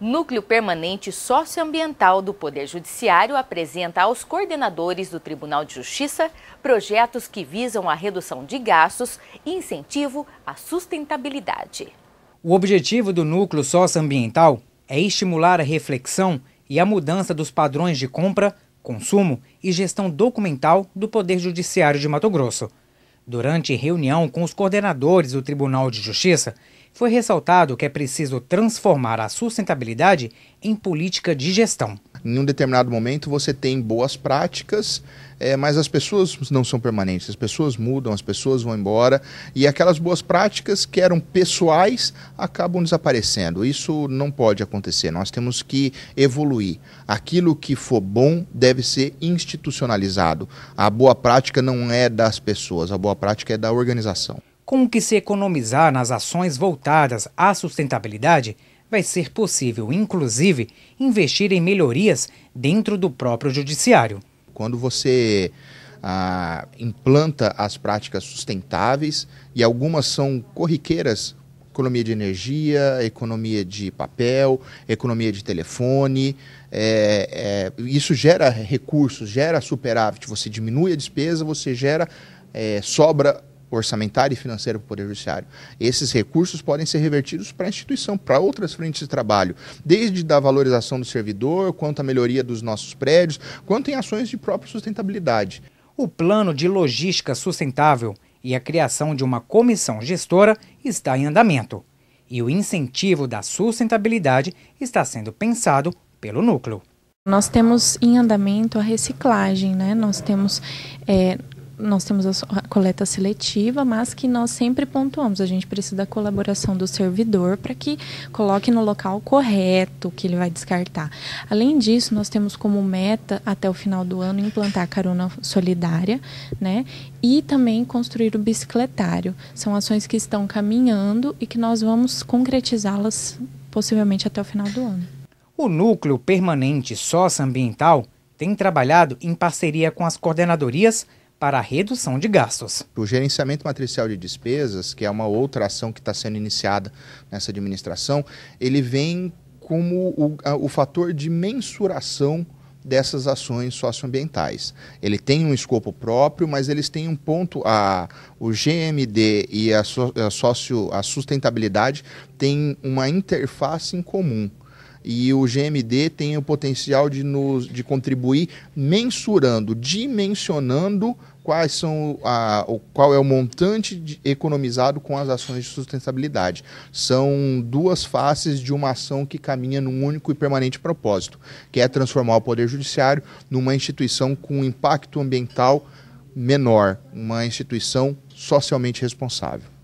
Núcleo Permanente Socioambiental do Poder Judiciário apresenta aos coordenadores do Tribunal de Justiça projetos que visam a redução de gastos e incentivo à sustentabilidade. O objetivo do Núcleo Socioambiental é estimular a reflexão e a mudança dos padrões de compra, consumo e gestão documental do Poder Judiciário de Mato Grosso. Durante reunião com os coordenadores do Tribunal de Justiça, foi ressaltado que é preciso transformar a sustentabilidade em política de gestão. Em um determinado momento você tem boas práticas, é, mas as pessoas não são permanentes, as pessoas mudam, as pessoas vão embora e aquelas boas práticas que eram pessoais acabam desaparecendo. Isso não pode acontecer, nós temos que evoluir. Aquilo que for bom deve ser institucionalizado. A boa prática não é das pessoas, a boa prática é da organização com o que se economizar nas ações voltadas à sustentabilidade, vai ser possível, inclusive, investir em melhorias dentro do próprio judiciário. Quando você ah, implanta as práticas sustentáveis, e algumas são corriqueiras, economia de energia, economia de papel, economia de telefone. É, é, isso gera recursos, gera superávit. Você diminui a despesa, você gera é, sobra orçamentário e financeiro para o Poder Judiciário. Esses recursos podem ser revertidos para a instituição, para outras frentes de trabalho, desde da valorização do servidor, quanto à melhoria dos nossos prédios, quanto em ações de própria sustentabilidade. O plano de logística sustentável e a criação de uma comissão gestora está em andamento. E o incentivo da sustentabilidade está sendo pensado pelo núcleo. Nós temos em andamento a reciclagem, né? Nós temos é, nós temos a coleta seletiva, mas que nós sempre pontuamos. A gente precisa da colaboração do servidor para que coloque no local correto que ele vai descartar. Além disso, nós temos como meta, até o final do ano, implantar a carona solidária, né? E também construir o bicicletário. São ações que estão caminhando e que nós vamos concretizá-las possivelmente até o final do ano. O núcleo permanente Ambiental tem trabalhado em parceria com as coordenadorias para a redução de gastos. O gerenciamento matricial de despesas, que é uma outra ação que está sendo iniciada nessa administração, ele vem como o, o fator de mensuração dessas ações socioambientais. Ele tem um escopo próprio, mas eles têm um ponto a o GMD e a, so, a sócio a sustentabilidade tem uma interface em comum. E o GMD tem o potencial de nos de contribuir mensurando, dimensionando quais são a, o, qual é o montante de, economizado com as ações de sustentabilidade. São duas faces de uma ação que caminha num único e permanente propósito, que é transformar o Poder Judiciário numa instituição com impacto ambiental menor, uma instituição socialmente responsável.